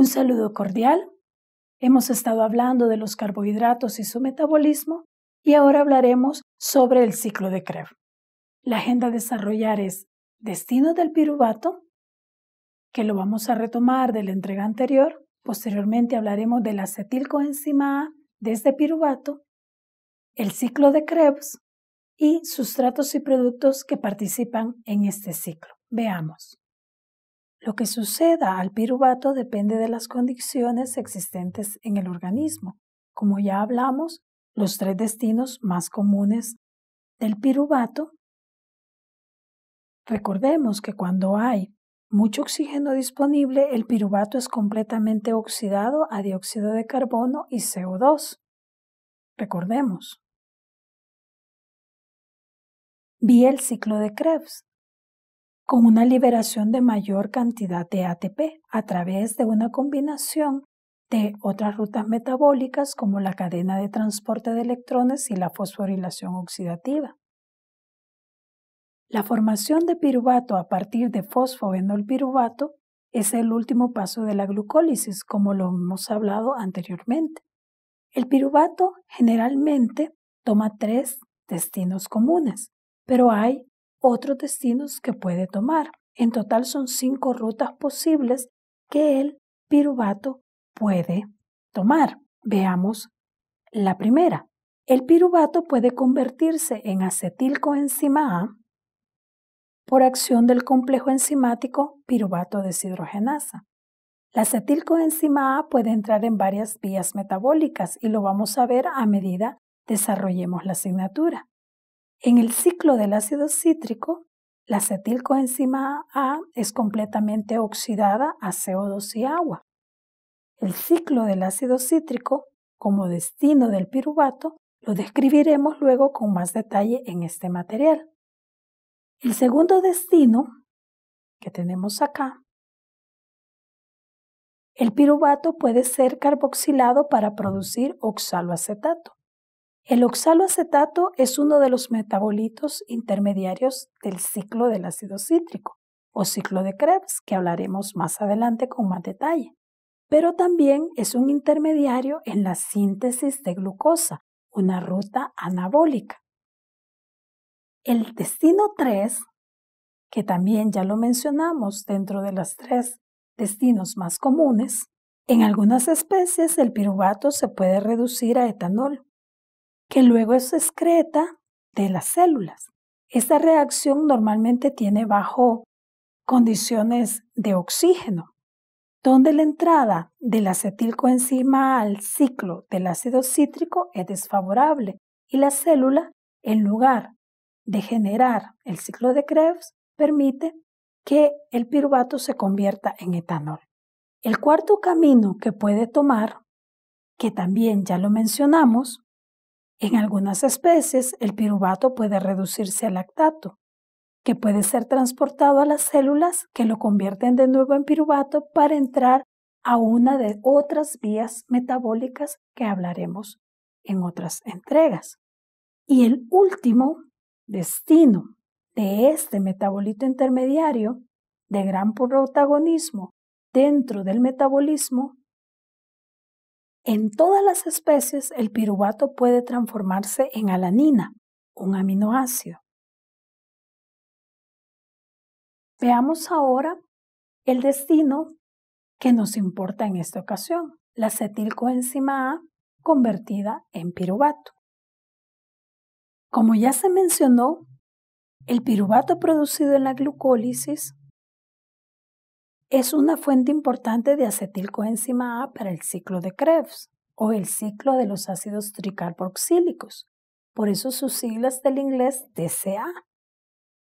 Un saludo cordial. Hemos estado hablando de los carbohidratos y su metabolismo y ahora hablaremos sobre el ciclo de Krebs. La agenda a desarrollar es destino del piruvato, que lo vamos a retomar de la entrega anterior. Posteriormente hablaremos del acetilcoenzima A desde piruvato, el ciclo de Krebs y sustratos y productos que participan en este ciclo. Veamos. Lo que suceda al piruvato depende de las condiciones existentes en el organismo. Como ya hablamos, los tres destinos más comunes del piruvato. Recordemos que cuando hay mucho oxígeno disponible, el piruvato es completamente oxidado a dióxido de carbono y CO2. Recordemos. Vi el ciclo de Krebs con una liberación de mayor cantidad de ATP a través de una combinación de otras rutas metabólicas como la cadena de transporte de electrones y la fosforilación oxidativa. La formación de piruvato a partir de fosfoenolpiruvato es el último paso de la glucólisis, como lo hemos hablado anteriormente. El piruvato generalmente toma tres destinos comunes, pero hay otros destinos que puede tomar. En total son cinco rutas posibles que el piruvato puede tomar. Veamos la primera. El piruvato puede convertirse en acetilcoenzima A por acción del complejo enzimático piruvato deshidrogenasa. La acetilcoenzima A puede entrar en varias vías metabólicas y lo vamos a ver a medida desarrollemos la asignatura. En el ciclo del ácido cítrico, la acetilcoenzima A es completamente oxidada a CO2 y agua. El ciclo del ácido cítrico como destino del piruvato lo describiremos luego con más detalle en este material. El segundo destino que tenemos acá, el piruvato puede ser carboxilado para producir oxaloacetato. El oxaloacetato es uno de los metabolitos intermediarios del ciclo del ácido cítrico o ciclo de Krebs, que hablaremos más adelante con más detalle. Pero también es un intermediario en la síntesis de glucosa, una ruta anabólica. El destino 3, que también ya lo mencionamos dentro de los tres destinos más comunes, en algunas especies el piruvato se puede reducir a etanol, luego es excreta de las células. Esta reacción normalmente tiene bajo condiciones de oxígeno, donde la entrada del acetilcoenzima al ciclo del ácido cítrico es desfavorable y la célula, en lugar de generar el ciclo de Krebs, permite que el piruvato se convierta en etanol. El cuarto camino que puede tomar, que también ya lo mencionamos, en algunas especies, el piruvato puede reducirse a lactato, que puede ser transportado a las células que lo convierten de nuevo en piruvato para entrar a una de otras vías metabólicas que hablaremos en otras entregas. Y el último destino de este metabolito intermediario de gran protagonismo dentro del metabolismo en todas las especies, el piruvato puede transformarse en alanina, un aminoácido. Veamos ahora el destino que nos importa en esta ocasión, la acetilcoenzima A convertida en piruvato. Como ya se mencionó, el piruvato producido en la glucólisis es una fuente importante de acetilcoenzima A para el ciclo de Krebs o el ciclo de los ácidos tricarboxílicos, por eso sus siglas del inglés TCA.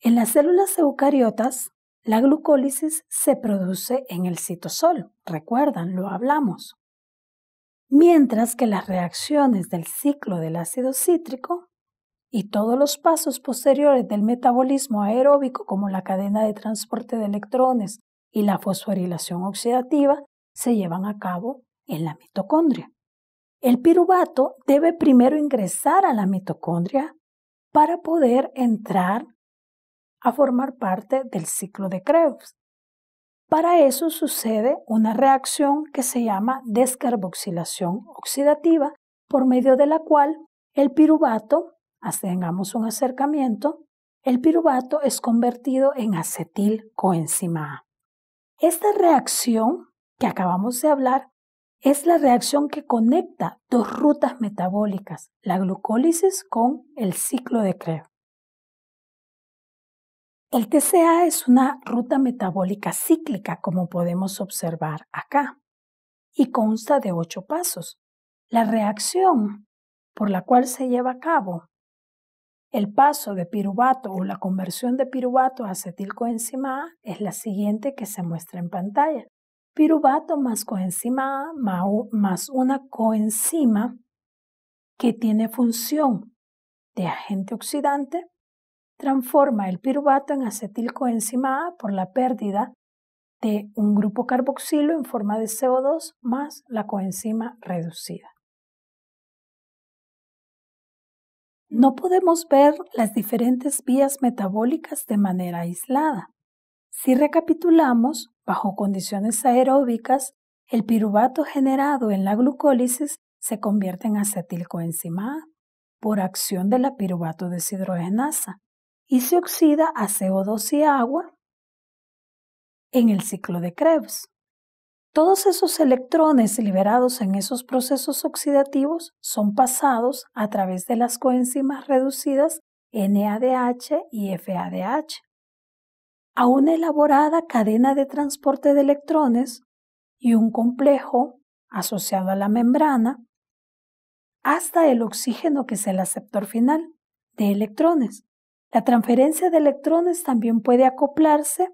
En las células eucariotas, la glucólisis se produce en el citosol, recuerdan, lo hablamos. Mientras que las reacciones del ciclo del ácido cítrico y todos los pasos posteriores del metabolismo aeróbico como la cadena de transporte de electrones y la fosforilación oxidativa se llevan a cabo en la mitocondria. El piruvato debe primero ingresar a la mitocondria para poder entrar a formar parte del ciclo de Krebs. Para eso sucede una reacción que se llama descarboxilación oxidativa, por medio de la cual el piruvato, tengamos un acercamiento, el piruvato es convertido en acetil coenzima A. Esta reacción que acabamos de hablar es la reacción que conecta dos rutas metabólicas, la glucólisis con el ciclo de Krebs. El TCA es una ruta metabólica cíclica, como podemos observar acá, y consta de ocho pasos. La reacción por la cual se lleva a cabo el paso de piruvato o la conversión de piruvato a acetilcoenzima A es la siguiente que se muestra en pantalla. Piruvato más coenzima A más una coenzima que tiene función de agente oxidante transforma el piruvato en acetilcoenzima A por la pérdida de un grupo carboxilo en forma de CO2 más la coenzima reducida. No podemos ver las diferentes vías metabólicas de manera aislada. Si recapitulamos, bajo condiciones aeróbicas, el piruvato generado en la glucólisis se convierte en acetilcoenzima A por acción de la piruvato deshidrogenasa y se oxida a CO2 y agua en el ciclo de Krebs. Todos esos electrones liberados en esos procesos oxidativos son pasados a través de las coenzimas reducidas NADH y FADH a una elaborada cadena de transporte de electrones y un complejo asociado a la membrana hasta el oxígeno que es el aceptor final de electrones. La transferencia de electrones también puede acoplarse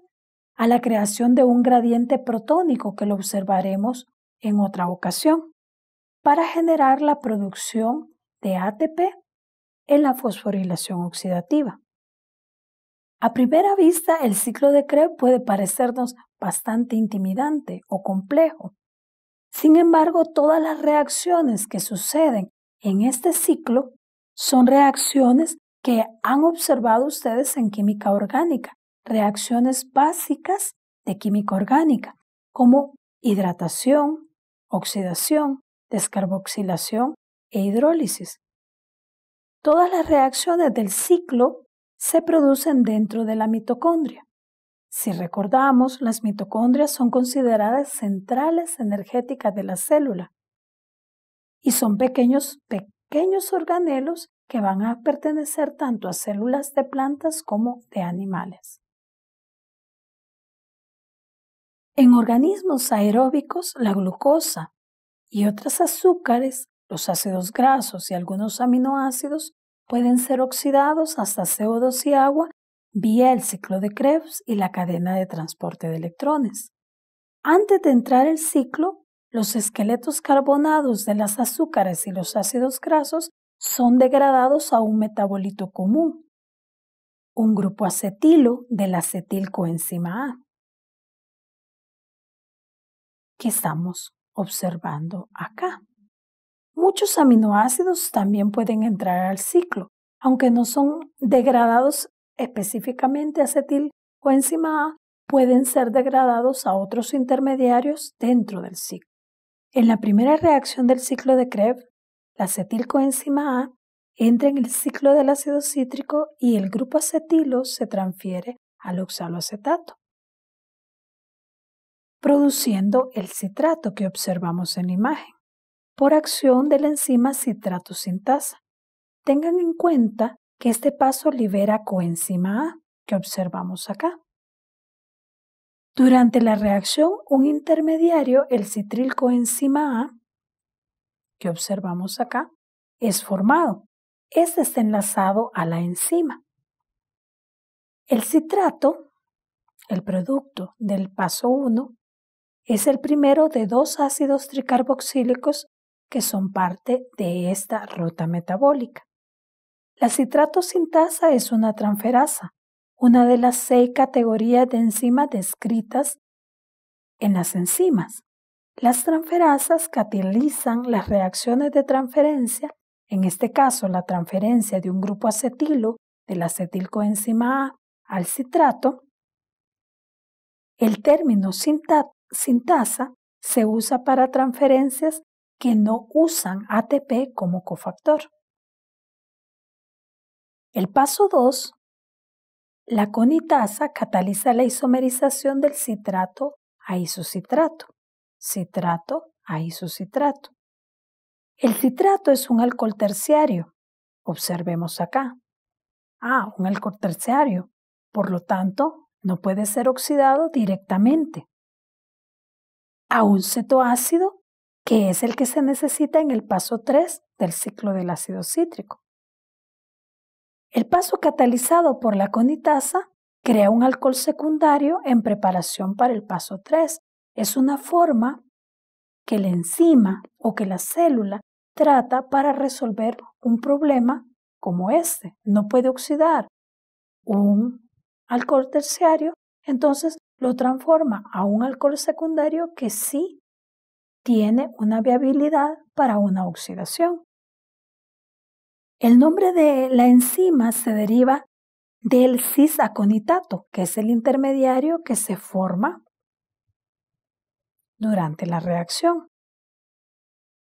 a la creación de un gradiente protónico que lo observaremos en otra ocasión, para generar la producción de ATP en la fosforilación oxidativa. A primera vista, el ciclo de Krebs puede parecernos bastante intimidante o complejo. Sin embargo, todas las reacciones que suceden en este ciclo son reacciones que han observado ustedes en química orgánica reacciones básicas de química orgánica, como hidratación, oxidación, descarboxilación e hidrólisis. Todas las reacciones del ciclo se producen dentro de la mitocondria. Si recordamos, las mitocondrias son consideradas centrales energéticas de la célula y son pequeños, pequeños organelos que van a pertenecer tanto a células de plantas como de animales. En organismos aeróbicos, la glucosa y otros azúcares, los ácidos grasos y algunos aminoácidos pueden ser oxidados hasta CO2 y agua vía el ciclo de Krebs y la cadena de transporte de electrones. Antes de entrar el ciclo, los esqueletos carbonados de las azúcares y los ácidos grasos son degradados a un metabolito común, un grupo acetilo del acetilcoenzima A que estamos observando acá. Muchos aminoácidos también pueden entrar al ciclo, aunque no son degradados específicamente acetil o A, pueden ser degradados a otros intermediarios dentro del ciclo. En la primera reacción del ciclo de Krebs, la acetilcoenzima A entra en el ciclo del ácido cítrico y el grupo acetilo se transfiere al oxaloacetato produciendo el citrato que observamos en la imagen, por acción de la enzima citrato-sintasa. Tengan en cuenta que este paso libera coenzima A, que observamos acá. Durante la reacción, un intermediario, el citril coenzima A, que observamos acá, es formado. es este desenlazado a la enzima. El citrato, el producto del paso 1, es el primero de dos ácidos tricarboxílicos que son parte de esta ruta metabólica. La sintasa es una transferasa, una de las seis categorías de enzimas descritas en las enzimas. Las transferasas catalizan las reacciones de transferencia, en este caso la transferencia de un grupo acetilo del acetilcoenzima A al citrato. El término sintasa sin tasa se usa para transferencias que no usan ATP como cofactor. El paso 2, la conitasa cataliza la isomerización del citrato a isocitrato, citrato a isocitrato. El citrato es un alcohol terciario. Observemos acá. Ah, un alcohol terciario. Por lo tanto, no puede ser oxidado directamente a un cetoácido, que es el que se necesita en el paso 3 del ciclo del ácido cítrico. El paso catalizado por la conitasa crea un alcohol secundario en preparación para el paso 3. Es una forma que la enzima o que la célula trata para resolver un problema como este. No puede oxidar un alcohol terciario, entonces lo transforma a un alcohol secundario que sí tiene una viabilidad para una oxidación. El nombre de la enzima se deriva del cisaconitato, que es el intermediario que se forma durante la reacción.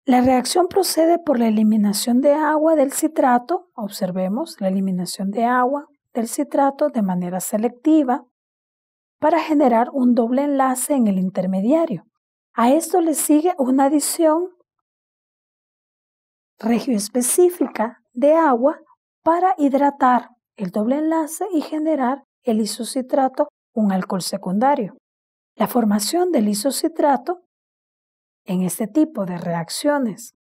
La reacción procede por la eliminación de agua del citrato, observemos la eliminación de agua del citrato de manera selectiva, para generar un doble enlace en el intermediario. A esto le sigue una adición regioespecífica de agua para hidratar el doble enlace y generar el isocitrato, un alcohol secundario. La formación del isocitrato en este tipo de reacciones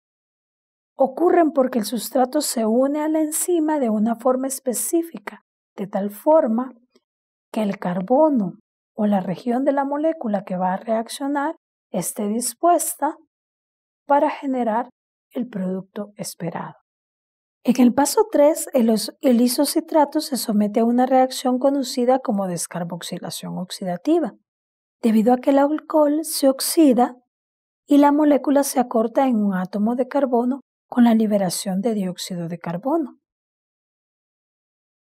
ocurren porque el sustrato se une a la enzima de una forma específica, de tal forma que el carbono o la región de la molécula que va a reaccionar esté dispuesta para generar el producto esperado. En el paso 3, el, el isocitrato se somete a una reacción conocida como descarboxilación oxidativa, debido a que el alcohol se oxida y la molécula se acorta en un átomo de carbono con la liberación de dióxido de carbono.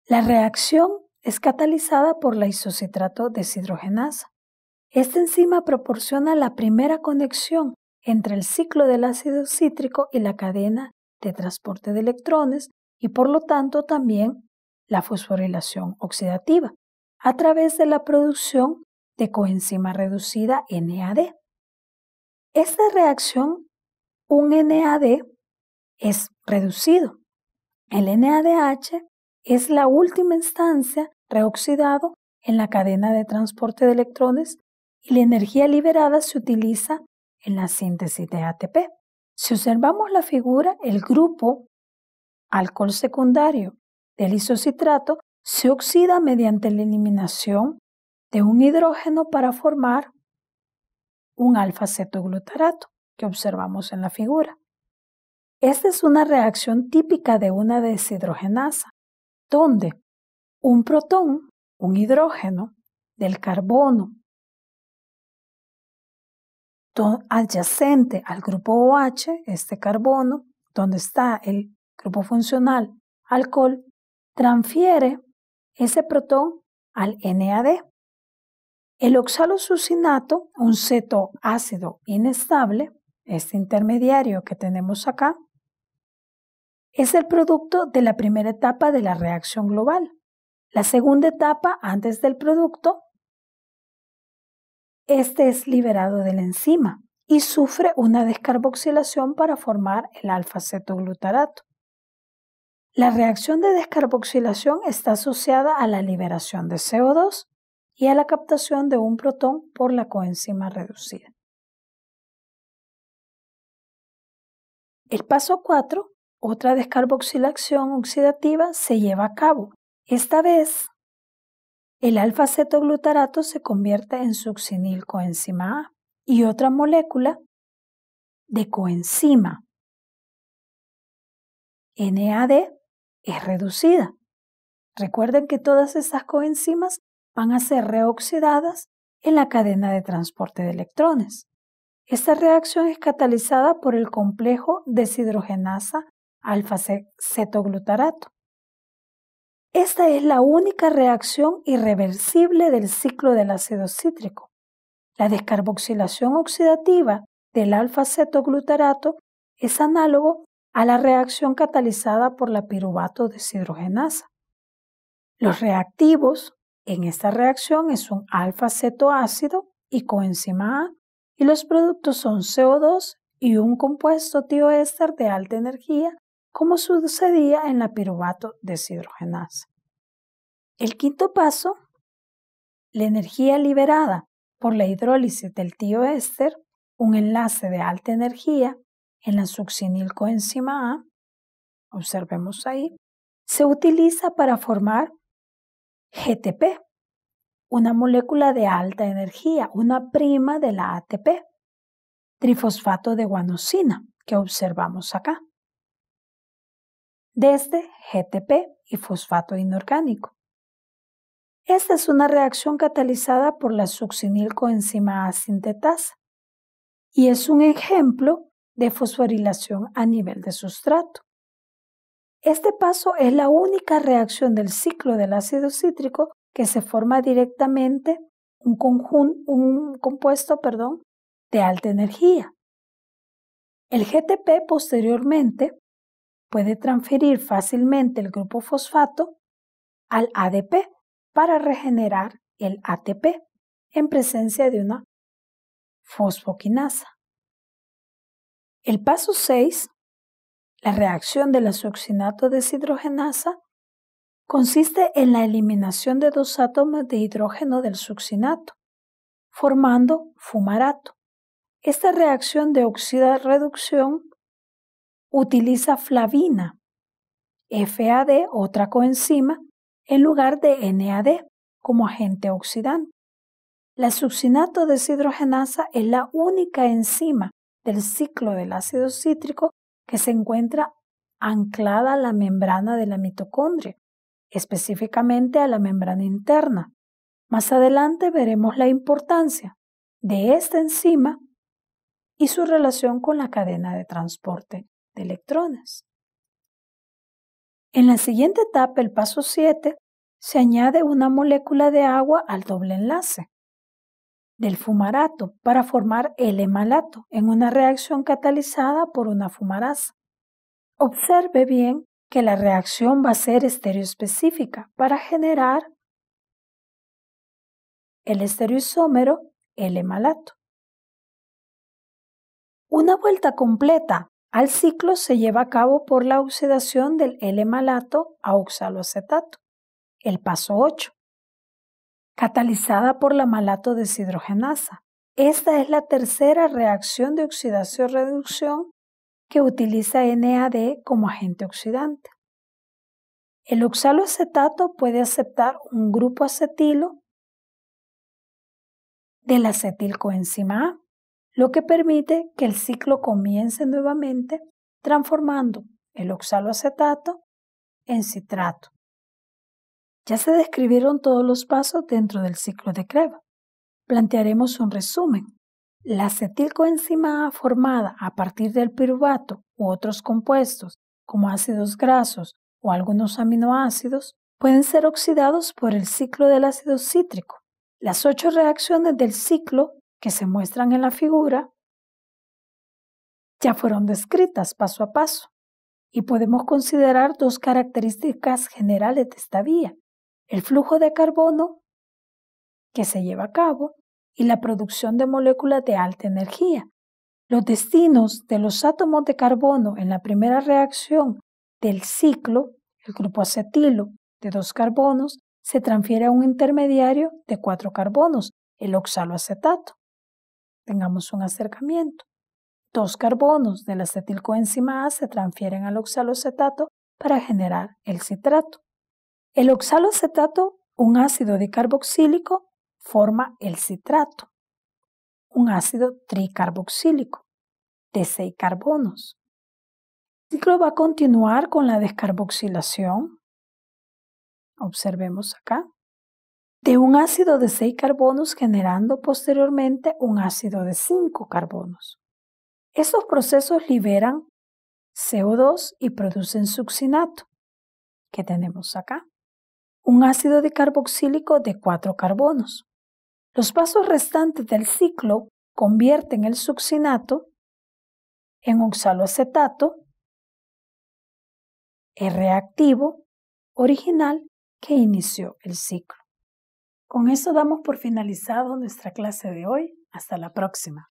La reacción es catalizada por la isocitrato deshidrogenasa. Esta enzima proporciona la primera conexión entre el ciclo del ácido cítrico y la cadena de transporte de electrones y por lo tanto también la fosforilación oxidativa a través de la producción de coenzima reducida NAD. Esta reacción, un NAD, es reducido. El NADH es la última instancia reoxidado en la cadena de transporte de electrones y la energía liberada se utiliza en la síntesis de ATP. Si observamos la figura, el grupo alcohol secundario del isocitrato se oxida mediante la eliminación de un hidrógeno para formar un alfa-cetoglutarato que observamos en la figura. Esta es una reacción típica de una deshidrogenasa, donde un protón, un hidrógeno del carbono adyacente al grupo OH, este carbono, donde está el grupo funcional alcohol, transfiere ese protón al NAD. El oxalosucinato, un ceto ácido inestable, este intermediario que tenemos acá, es el producto de la primera etapa de la reacción global. La segunda etapa, antes del producto, este es liberado de la enzima y sufre una descarboxilación para formar el alfa-cetoglutarato. La reacción de descarboxilación está asociada a la liberación de CO2 y a la captación de un protón por la coenzima reducida. El paso 4 otra descarboxilación oxidativa se lleva a cabo. Esta vez, el alfa-cetoglutarato se convierte en succinil coenzima A y otra molécula de coenzima NAD es reducida. Recuerden que todas esas coenzimas van a ser reoxidadas en la cadena de transporte de electrones. Esta reacción es catalizada por el complejo deshidrogenasa alfa-cetoglutarato. Esta es la única reacción irreversible del ciclo del ácido cítrico. La descarboxilación oxidativa del alfa-cetoglutarato es análogo a la reacción catalizada por la piruvato deshidrogenasa. Los reactivos en esta reacción es un alfa-cetoácido y coenzima A, y los productos son CO2 y un compuesto tioéster de alta energía como sucedía en la piruvato deshidrogenasa. El quinto paso, la energía liberada por la hidrólisis del tioéster, un enlace de alta energía en la succinilcoenzima A, observemos ahí, se utiliza para formar GTP, una molécula de alta energía, una prima de la ATP, trifosfato de guanosina, que observamos acá desde GTP y fosfato inorgánico. Esta es una reacción catalizada por la succinilcoenzima A sintetasa y es un ejemplo de fosforilación a nivel de sustrato. Este paso es la única reacción del ciclo del ácido cítrico que se forma directamente un, un compuesto perdón, de alta energía. El GTP posteriormente puede transferir fácilmente el grupo fosfato al ADP para regenerar el ATP en presencia de una fosfoquinasa. El paso 6, la reacción de la succinato deshidrogenasa, consiste en la eliminación de dos átomos de hidrógeno del succinato, formando fumarato. Esta reacción de oxida-reducción utiliza flavina, FAD, otra coenzima, en lugar de NAD como agente oxidante. La succinato deshidrogenasa es la única enzima del ciclo del ácido cítrico que se encuentra anclada a la membrana de la mitocondria, específicamente a la membrana interna. Más adelante veremos la importancia de esta enzima y su relación con la cadena de transporte electrones. En la siguiente etapa, el paso 7, se añade una molécula de agua al doble enlace del fumarato para formar el malato en una reacción catalizada por una fumarasa. Observe bien que la reacción va a ser estereoespecífica para generar el estereoisómero, el malato Una vuelta completa al ciclo se lleva a cabo por la oxidación del L-malato a oxaloacetato, el paso 8, catalizada por la malato deshidrogenasa. Esta es la tercera reacción de oxidación-reducción que utiliza NAD como agente oxidante. El oxaloacetato puede aceptar un grupo acetilo del la acetilcoenzima A lo que permite que el ciclo comience nuevamente transformando el oxaloacetato en citrato. Ya se describieron todos los pasos dentro del ciclo de Krebs. Plantearemos un resumen. La acetilcoenzima A formada a partir del piruvato u otros compuestos, como ácidos grasos o algunos aminoácidos, pueden ser oxidados por el ciclo del ácido cítrico. Las ocho reacciones del ciclo que se muestran en la figura ya fueron descritas paso a paso y podemos considerar dos características generales de esta vía, el flujo de carbono que se lleva a cabo y la producción de moléculas de alta energía. Los destinos de los átomos de carbono en la primera reacción del ciclo, el grupo acetilo de dos carbonos, se transfiere a un intermediario de cuatro carbonos, el oxaloacetato tengamos un acercamiento. Dos carbonos del acetilcoenzima A se transfieren al oxalocetato para generar el citrato. El oxalocetato, un ácido dicarboxílico, forma el citrato, un ácido tricarboxílico de seis carbonos. El ciclo va a continuar con la descarboxilación. Observemos acá de un ácido de 6 carbonos generando posteriormente un ácido de 5 carbonos. Estos procesos liberan CO2 y producen succinato, que tenemos acá, un ácido carboxílico de 4 carbonos. Los pasos restantes del ciclo convierten el succinato en oxaloacetato el reactivo original que inició el ciclo. Con eso damos por finalizado nuestra clase de hoy. Hasta la próxima.